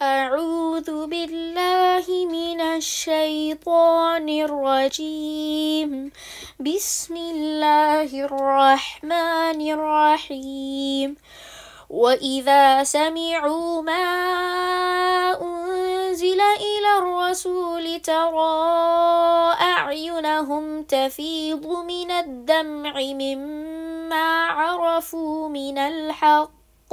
أعوذ بالله من الشيطان الرجيم بسم الله الرحمن الرحيم وإذا سمعوا ما أنزل إلى الرسول ترى أعينهم تفيض من الدمع مما عرفوا من الحق